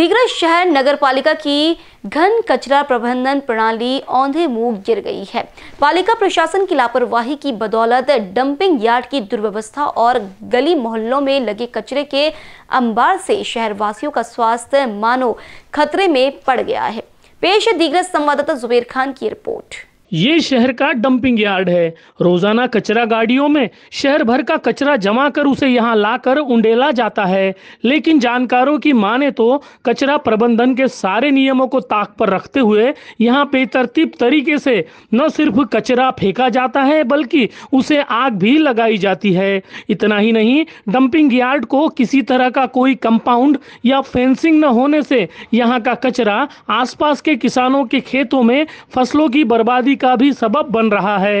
दीगरा शहर नगर पालिका की घन कचरा प्रबंधन प्रणाली औंधे मुंह गिर गई है पालिका प्रशासन की लापरवाही की बदौलत डंपिंग यार्ड की दुर्व्यवस्था और गली मोहल्लों में लगे कचरे के अंबार से शहरवासियों का स्वास्थ्य मानो खतरे में पड़ गया है पेश दीगरा संवाददाता जुबेर खान की रिपोर्ट ये शहर का डंपिंग यार्ड है रोजाना कचरा गाड़ियों में शहर भर का कचरा जमा कर उसे यहाँ लाकर उंडेला जाता है लेकिन जानकारों की माने तो कचरा प्रबंधन के सारे नियमों को ताक पर रखते हुए यहाँ बेतरतीब तरीके से न सिर्फ कचरा फेंका जाता है बल्कि उसे आग भी लगाई जाती है इतना ही नहीं डंपिंग यार्ड को किसी तरह का कोई कंपाउंड या फेंसिंग न होने से यहाँ का कचरा आसपास के किसानों के खेतों में फसलों की बर्बादी का भी सबब बन रहा है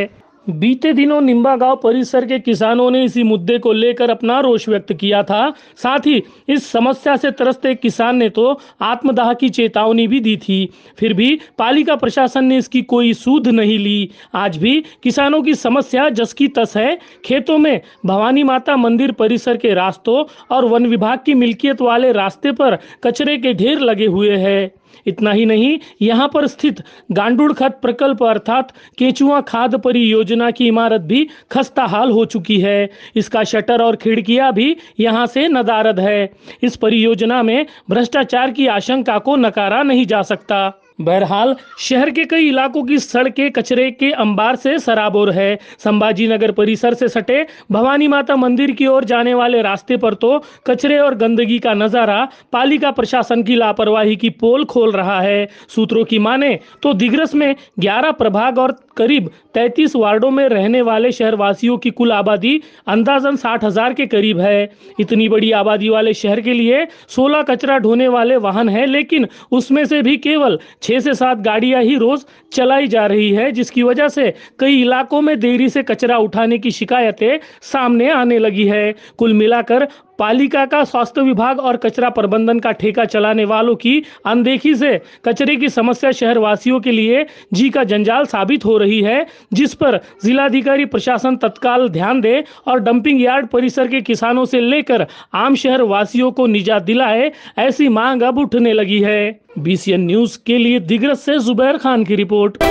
बीते दिनों निम्बा गांव परिसर के किसानों ने इसी मुद्दे को लेकर अपना रोष व्यक्त किया था साथ ही इस समस्या से त्रस्त एक किसान ने तो आत्मदाह की चेतावनी भी दी थी फिर भी पालिका प्रशासन ने इसकी कोई सूध नहीं ली आज भी किसानों की समस्या जस की तस है खेतों में भवानी माता मंदिर परिसर के रास्तों और वन विभाग की मिल्कियत वाले रास्ते पर कचरे के ढेर लगे हुए हैं इतना ही नहीं यहाँ पर स्थित गांडूड़ खत प्रकल्प अर्थात केचुआ खाद परियोजना की इमारत भी खस्ता हाल हो चुकी है इसका शटर और खिड़कियां भी यहाँ से नदारद है इस परियोजना में भ्रष्टाचार की आशंका को नकारा नहीं जा सकता बहरहाल शहर के कई इलाकों की सड़कें कचरे के अंबार से सराबोर है संभाजी नगर परिसर से सटे भवानी माता मंदिर की ओर जाने वाले रास्ते पर तो कचरे और गंदगी का नजारा पालिका प्रशासन की लापरवाही की पोल खोल रहा है सूत्रों की माने तो दिग्रस में 11 प्रभाग और करीब 33 वार्डों में रहने वाले शहरवासियों की कुल आबादी अंदाजन साठ हजार के करीब है इतनी बड़ी आबादी वाले शहर के लिए सोलह कचरा ढोने वाले वाहन है लेकिन उसमें से भी केवल छः से सात गाड़ियां ही रोज चलाई जा रही है जिसकी वजह से कई इलाकों में देरी से कचरा उठाने की शिकायतें सामने आने लगी है कुल मिलाकर पालिका का स्वास्थ्य विभाग और कचरा प्रबंधन का ठेका चलाने वालों की अनदेखी से कचरे की समस्या शहरवासियों के लिए जी का जंजाल साबित हो रही है जिस पर जिलाधिकारी प्रशासन तत्काल ध्यान दे और डंपिंग यार्ड परिसर के किसानों से लेकर आम शहरवासियों को निजात दिलाए ऐसी मांग अब उठने लगी है बीसीएन न्यूज के लिए दिग्रस से जुबैर खान की रिपोर्ट